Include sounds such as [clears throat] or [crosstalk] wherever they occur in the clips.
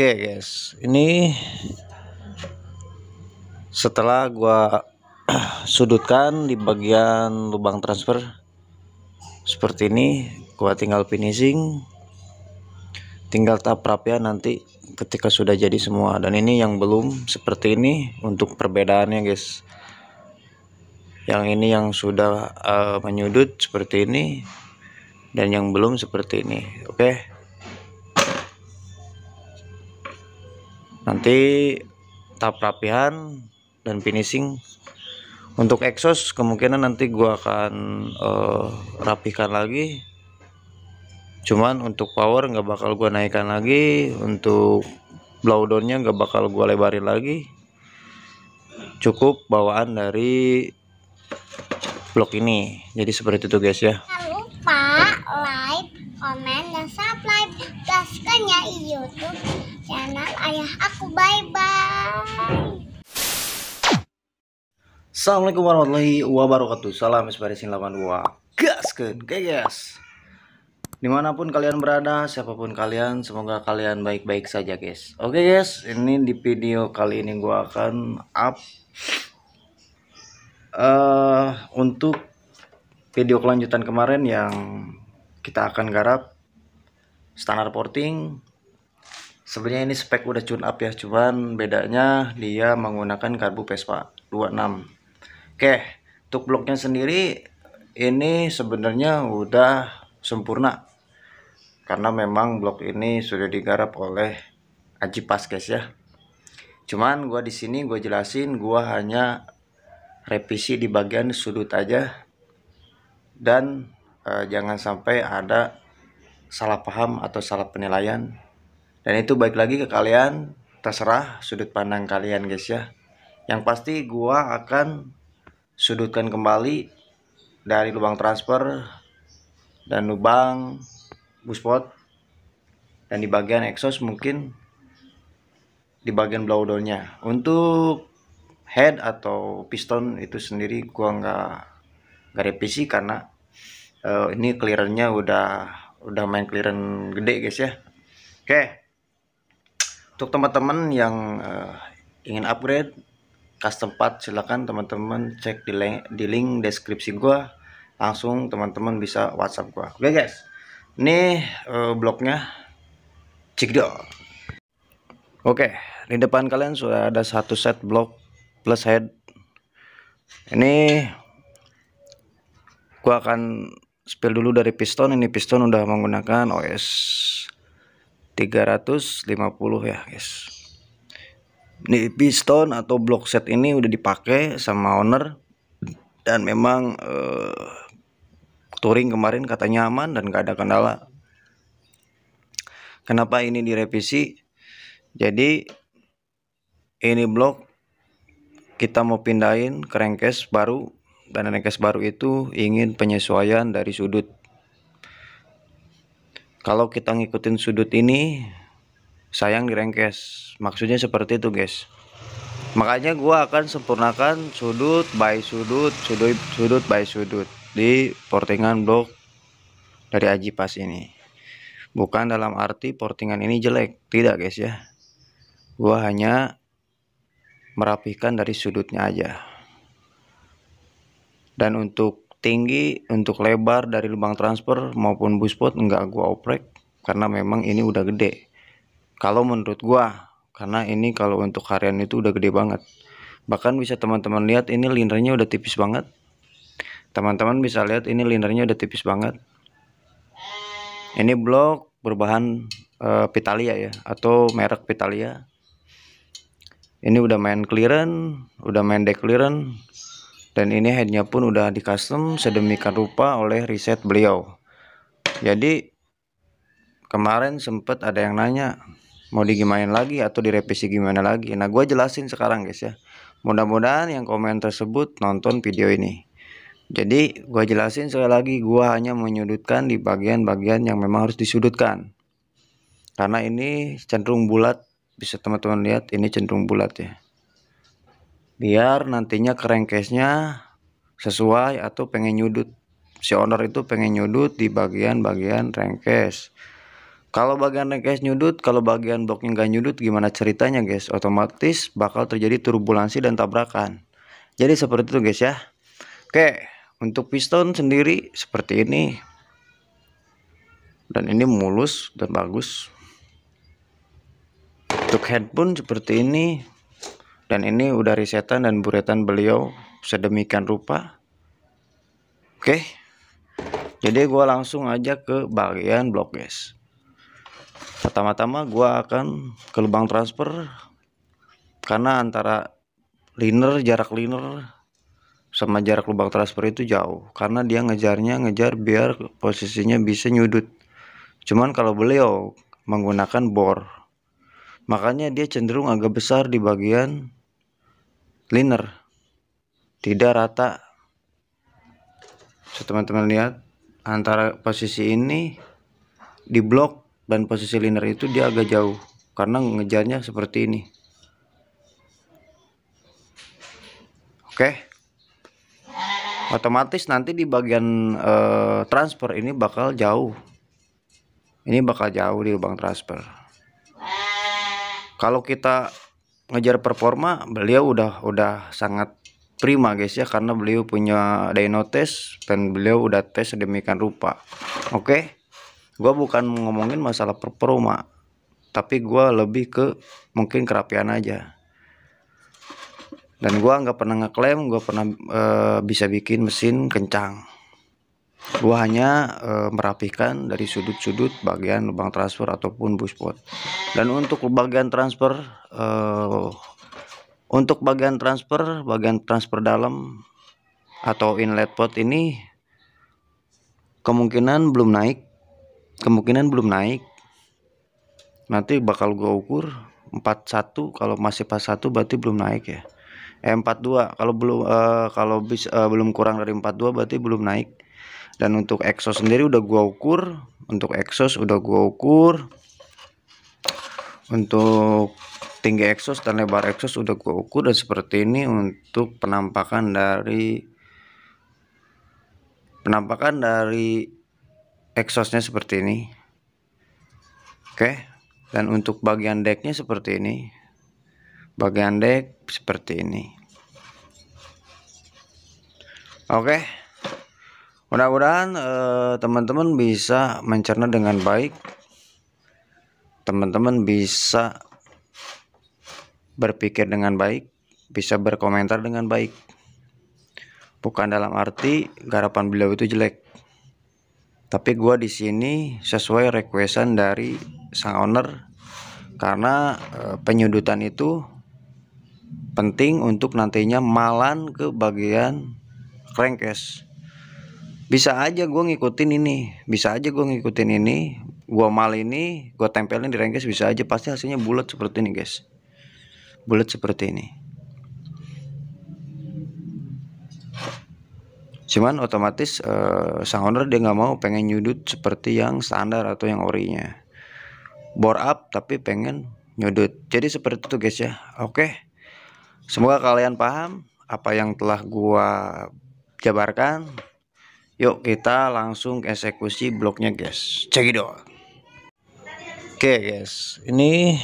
Oke okay guys, ini setelah gua [clears throat] sudutkan di bagian lubang transfer seperti ini, gua tinggal finishing, tinggal tahap ya nanti ketika sudah jadi semua. Dan ini yang belum seperti ini untuk perbedaannya guys. Yang ini yang sudah uh, menyudut seperti ini dan yang belum seperti ini. Oke. Okay? nanti tahap rapihan dan finishing untuk exhaust kemungkinan nanti gua akan uh, rapikan lagi cuman untuk power nggak bakal gua naikkan lagi untuk blowdownnya nggak bakal gua lebarin lagi cukup bawaan dari blok ini jadi seperti itu guys ya jangan lupa like, comment, dan subscribe gaskan ya YouTube ayah aku. Bye-bye. Assalamualaikum warahmatullahi wabarakatuh. Salam Inspirasi 82. Gas ke guys. Dimanapun kalian berada, siapapun kalian, semoga kalian baik-baik saja, guys. Oke, okay, guys, ini di video kali ini gua akan up uh, untuk video kelanjutan kemarin yang kita akan garap standar porting sebenarnya ini spek udah tune up ya cuman bedanya dia menggunakan karbu Vespa 26 oke untuk bloknya sendiri ini sebenarnya udah sempurna karena memang blok ini sudah digarap oleh Aji Paskes ya cuman gua di sini gue jelasin gua hanya revisi di bagian sudut aja dan eh, jangan sampai ada salah paham atau salah penilaian dan itu baik lagi ke kalian terserah sudut pandang kalian guys ya yang pasti gua akan sudutkan kembali dari lubang transfer dan lubang buspot dan di bagian exhaust mungkin di bagian blowdownnya untuk head atau piston itu sendiri gua nggak nggak revisi karena uh, ini clearannya udah udah main clearan gede guys ya oke okay untuk teman-teman yang uh, ingin upgrade custom part silahkan teman-teman cek di link, di link deskripsi gua langsung teman-teman bisa WhatsApp gua. Oke okay, guys. Ini uh, eh, bloknya Cikdo. Oke, okay, di depan kalian sudah ada satu set blok plus head. Ini gua akan spill dulu dari piston. Ini piston udah menggunakan OS 350 ya guys ini piston atau block set ini udah dipakai sama owner dan memang uh, touring kemarin katanya aman dan gak ada kendala kenapa ini direvisi jadi ini blok kita mau pindahin crankcase baru dan crankcase baru itu ingin penyesuaian dari sudut kalau kita ngikutin sudut ini sayang direngkes maksudnya seperti itu guys makanya gua akan sempurnakan sudut by sudut sudut sudut by sudut di portingan blok dari Aji Pas ini bukan dalam arti portingan ini jelek tidak guys ya gua hanya merapikan dari sudutnya aja dan untuk tinggi untuk lebar dari lubang transfer maupun buspot nggak gua oprek karena memang ini udah gede kalau menurut gua karena ini kalau untuk harian itu udah gede banget bahkan bisa teman-teman lihat ini linernya udah tipis banget teman-teman bisa lihat ini linernya udah tipis banget ini blok berbahan uh, Pitalia ya atau merek Pitalia ini udah main clearance udah main deck clearance dan ini headnya pun udah di custom sedemikian rupa oleh riset beliau jadi kemarin sempet ada yang nanya mau digimain lagi atau direvisi gimana lagi nah gue jelasin sekarang guys ya mudah-mudahan yang komen tersebut nonton video ini jadi gue jelasin sekali lagi gue hanya menyudutkan di bagian-bagian yang memang harus disudutkan karena ini cenderung bulat bisa teman-teman lihat ini cenderung bulat ya biar nantinya kerengkesnya sesuai atau pengen nyudut si owner itu pengen nyudut di bagian-bagian rengkes kalau bagian rengkes nyudut, kalau bagian bloknya nggak nyudut, gimana ceritanya guys? Otomatis bakal terjadi turbulansi dan tabrakan. Jadi seperti itu guys ya. Oke, untuk piston sendiri seperti ini. Dan ini mulus dan bagus. Untuk head pun seperti ini dan ini udah risetan dan buretan beliau sedemikian rupa oke jadi gue langsung aja ke bagian blok guys pertama-tama gue akan ke lubang transfer karena antara liner jarak liner sama jarak lubang transfer itu jauh karena dia ngejarnya ngejar biar posisinya bisa nyudut cuman kalau beliau menggunakan bor makanya dia cenderung agak besar di bagian linear tidak rata so teman-teman lihat antara posisi ini di blok dan posisi linear itu dia agak jauh karena ngejarnya seperti ini oke otomatis nanti di bagian uh, transfer ini bakal jauh ini bakal jauh di lubang transfer kalau kita ngejar performa beliau udah udah sangat prima guys ya karena beliau punya dyno test dan beliau udah tes sedemikian rupa oke okay? gue bukan ngomongin masalah performa tapi gue lebih ke mungkin kerapian aja dan gue nggak pernah ngeklaim gue pernah uh, bisa bikin mesin kencang Gua hanya e, merapikan dari sudut-sudut bagian lubang transfer ataupun bushpot. Dan untuk bagian transfer e, untuk bagian transfer, bagian transfer dalam atau inlet pot ini kemungkinan belum naik. Kemungkinan belum naik. Nanti bakal gua ukur 41 kalau masih pas 1 berarti belum naik ya. Eh 42 kalau belum uh, kalau bis uh, belum kurang dari 42 berarti belum naik dan untuk exhaust sendiri udah gua ukur untuk exhaust udah gua ukur untuk tinggi exhaust dan lebar exhaust udah gua ukur dan seperti ini untuk penampakan dari penampakan dari exhaustnya seperti ini oke dan untuk bagian decknya seperti ini bagian deck seperti ini oke mudah-mudahan eh, teman-teman bisa mencerna dengan baik teman-teman bisa berpikir dengan baik bisa berkomentar dengan baik bukan dalam arti garapan beliau itu jelek tapi gua di sini sesuai requestan dari sang owner karena eh, penyudutan itu penting untuk nantinya malan ke bagian crankcase bisa aja gue ngikutin ini bisa aja gue ngikutin ini gue mal ini gue tempelin di rengges bisa aja pasti hasilnya bulat seperti ini guys bulat seperti ini cuman otomatis uh, sang owner dia nggak mau pengen nyudut seperti yang standar atau yang orinya bore up tapi pengen nyudut jadi seperti itu guys ya oke okay. semoga kalian paham apa yang telah gua jabarkan Yuk kita langsung eksekusi bloknya guys. Cekidot. Oke okay, guys, ini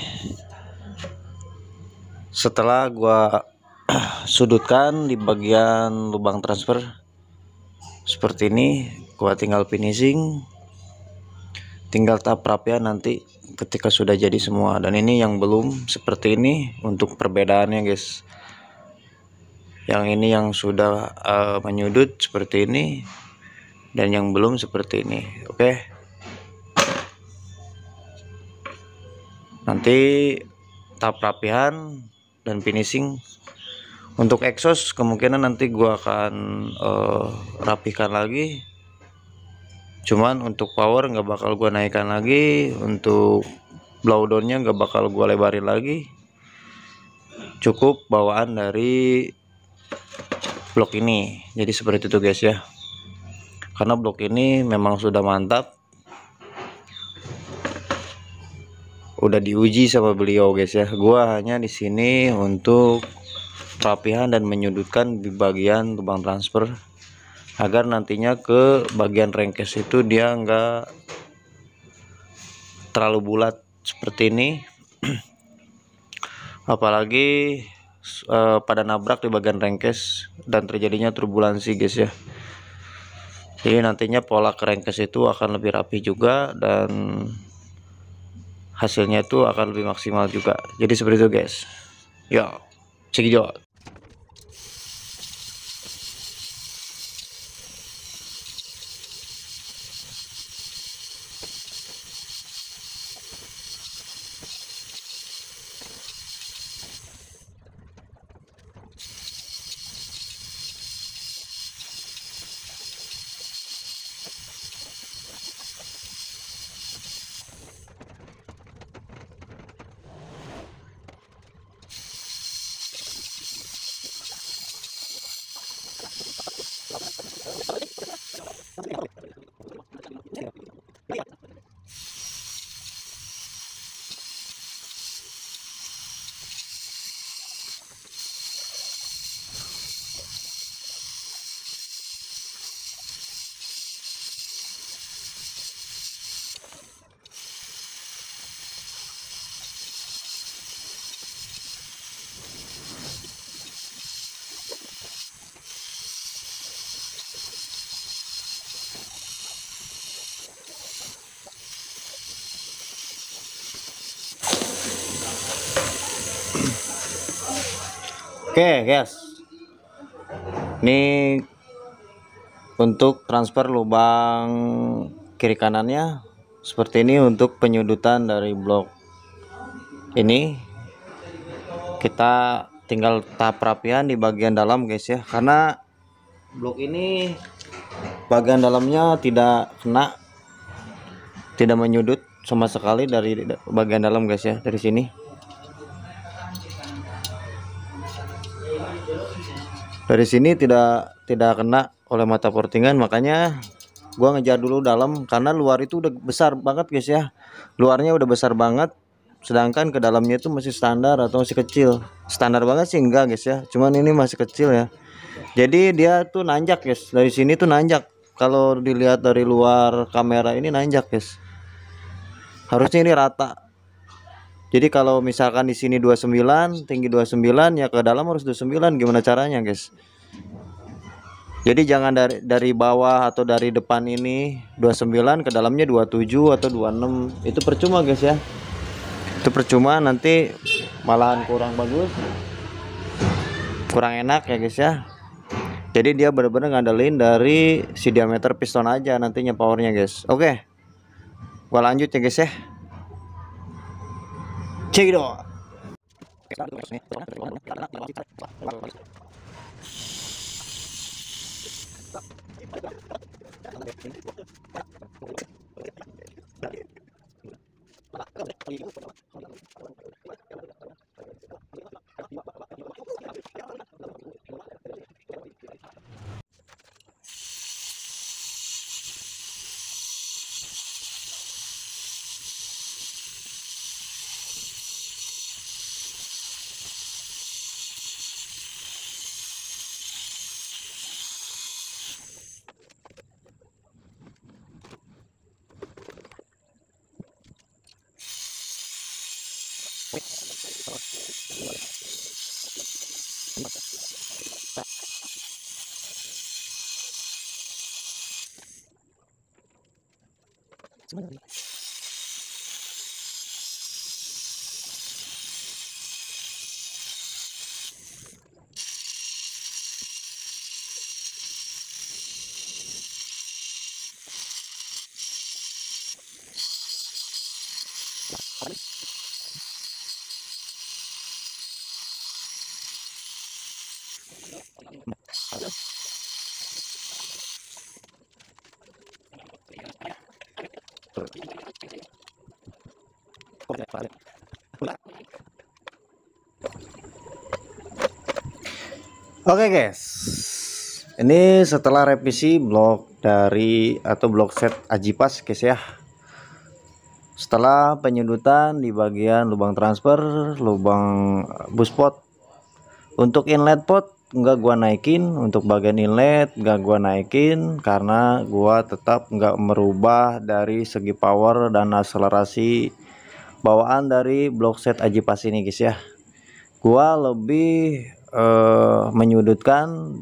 setelah gua [clears throat] sudutkan di bagian lubang transfer seperti ini, gua tinggal finishing. Tinggal tahap rapian nanti ketika sudah jadi semua dan ini yang belum seperti ini untuk perbedaannya guys. Yang ini yang sudah uh, menyudut seperti ini dan yang belum seperti ini oke nanti tahap rapihan dan finishing untuk exhaust kemungkinan nanti gua akan uh, rapihkan lagi cuman untuk power nggak bakal gua naikkan lagi untuk blowdownnya nggak bakal gua lebarin lagi cukup bawaan dari blok ini jadi seperti itu guys ya karena blok ini memang sudah mantap udah diuji sama beliau guys ya gua hanya di sini untuk perapihan dan menyudutkan di bagian lubang transfer agar nantinya ke bagian rengkes itu dia enggak terlalu bulat seperti ini [clears throat] apalagi uh, pada nabrak di bagian rengkes dan terjadinya turbulensi guys ya jadi nantinya pola crankcase itu akan lebih rapi juga dan hasilnya itu akan lebih maksimal juga jadi seperti itu guys ya cekidot Oke guys Ini Untuk transfer lubang Kiri kanannya Seperti ini untuk penyudutan dari blok Ini Kita tinggal tahap rapian di bagian dalam guys ya Karena blok ini Bagian dalamnya tidak kena Tidak menyudut sama sekali dari bagian dalam guys ya Dari sini dari sini tidak tidak kena oleh mata portingan makanya gua ngejar dulu dalam karena luar itu udah besar banget guys ya luarnya udah besar banget sedangkan ke dalamnya itu masih standar atau masih kecil standar banget sih enggak guys ya cuman ini masih kecil ya jadi dia tuh nanjak guys dari sini tuh nanjak kalau dilihat dari luar kamera ini nanjak guys harusnya ini rata jadi kalau misalkan di sini 29, tinggi 29 ya ke dalam harus 29 gimana caranya, guys? Jadi jangan dari dari bawah atau dari depan ini 29 ke dalamnya 27 atau 26. Itu percuma, guys ya. Itu percuma nanti malahan kurang bagus. Kurang enak ya, guys ya. Jadi dia benar-benar ngandelin dari si diameter piston aja nantinya powernya, guys. Oke. Gua lanjut ya, guys ya. Check Thank you. Oke okay guys, ini setelah revisi blog dari atau blog set Ajipas guys ya. Setelah penyudutan di bagian lubang transfer, lubang eh, bus pot. Untuk inlet pot nggak gua naikin, untuk bagian inlet nggak gua naikin karena gua tetap nggak merubah dari segi power dan akselerasi bawaan dari blok set Ajipas ini guys ya. Gua lebih eh, menyudutkan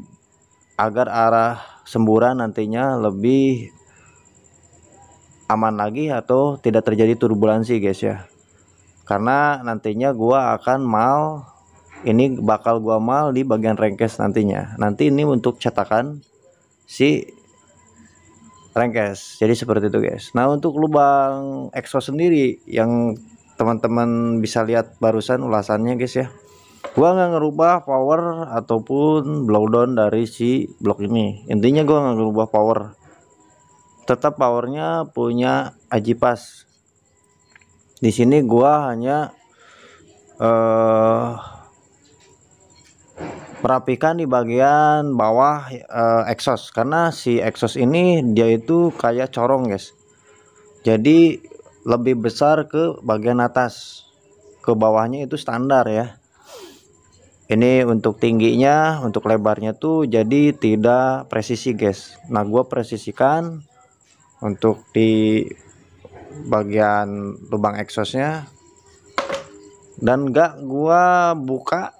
agar arah semburan nantinya lebih aman lagi atau tidak terjadi turbulensi guys ya karena nantinya gua akan mal ini bakal gua mal di bagian rengkes nantinya nanti ini untuk cetakan si rengkes jadi seperti itu guys nah untuk lubang exhaust sendiri yang teman-teman bisa lihat barusan ulasannya guys ya gua nggak ngerubah power ataupun blowdown dari si blok ini intinya gua nggak ngerubah power tetap powernya punya ajipas di sini gua hanya uh, eh, perapikan di bagian bawah uh, eh, exhaust karena si exhaust ini dia itu kayak corong guys jadi lebih besar ke bagian atas ke bawahnya itu standar ya ini untuk tingginya untuk lebarnya tuh jadi tidak presisi guys nah gua presisikan untuk di bagian lubang eksosnya dan gak gua buka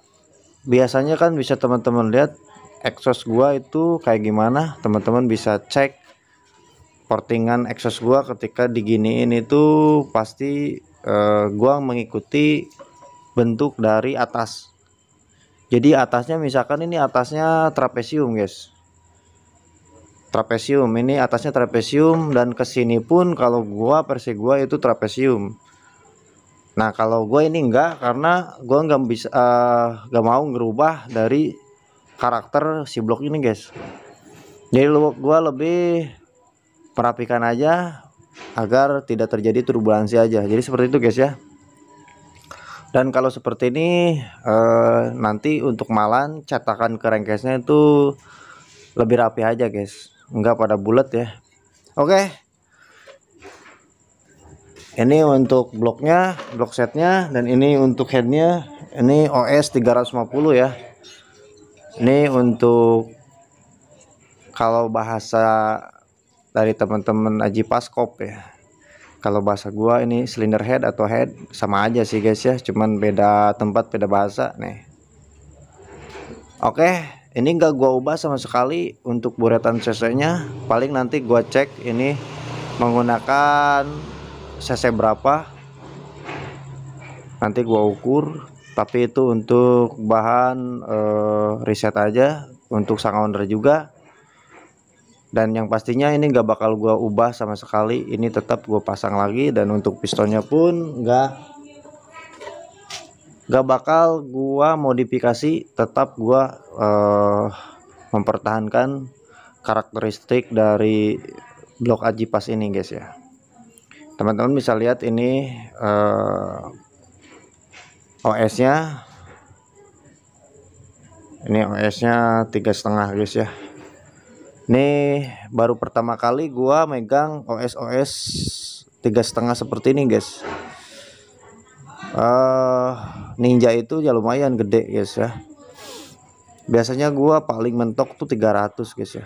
biasanya kan bisa teman-teman lihat eksos gua itu kayak gimana teman-teman bisa cek portingan eksos gua ketika diginiin itu pasti eh, gua mengikuti bentuk dari atas jadi atasnya misalkan ini atasnya trapesium guys trapesium ini atasnya trapesium dan kesini pun kalau gua versi gua itu trapesium nah kalau gua ini enggak karena gua nggak bisa uh, eh, gak mau ngerubah dari karakter si blok ini guys jadi gua lebih perapikan aja agar tidak terjadi turbulensi aja jadi seperti itu guys ya dan kalau seperti ini eh, nanti untuk malan cetakan ke itu lebih rapi aja guys enggak pada bulat ya oke okay. ini untuk bloknya blok setnya dan ini untuk headnya ini OS 350 ya ini untuk kalau bahasa dari teman-teman Aji Paskop ya kalau bahasa gua ini cylinder head atau head sama aja sih guys ya cuman beda tempat beda bahasa nih oke ini enggak gua ubah sama sekali untuk buretan cc nya paling nanti gua cek ini menggunakan cc berapa nanti gua ukur tapi itu untuk bahan uh, riset aja untuk sang owner juga dan yang pastinya ini nggak bakal gua ubah sama sekali ini tetap gua pasang lagi dan untuk pistonnya pun nggak nggak bakal gua modifikasi tetap gua uh, mempertahankan karakteristik dari blok aji pas ini guys ya teman-teman bisa lihat ini uh, eh, OS nya ini OS nya tiga setengah guys ya ini baru pertama kali gua megang OS OS tiga setengah seperti ini, guys. Uh, Ninja itu ya lumayan gede, guys ya. Biasanya gua paling mentok tuh 300, guys ya.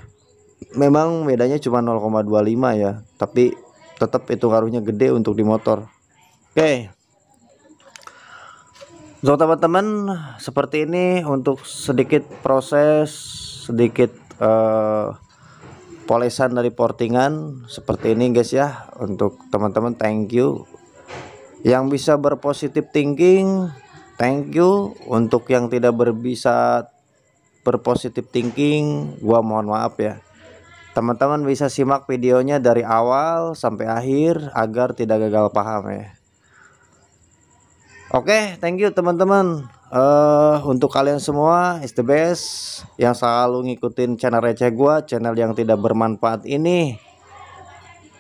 Memang bedanya cuma 0,25 ya, tapi tetap itu karunya gede untuk di motor. Oke. Okay. so, teman-teman seperti ini untuk sedikit proses sedikit uh, polesan dari portingan seperti ini guys ya untuk teman-teman thank you yang bisa berpositif thinking thank you untuk yang tidak berbisa berpositif thinking gua mohon maaf ya teman-teman bisa simak videonya dari awal sampai akhir agar tidak gagal paham ya oke okay, thank you teman-teman uh, untuk kalian semua is the best yang selalu ngikutin channel receh gua channel yang tidak bermanfaat ini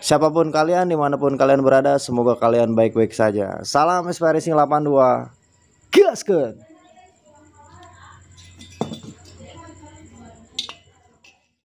siapapun kalian dimanapun kalian berada semoga kalian baik-baik saja salam SPRC 82 good.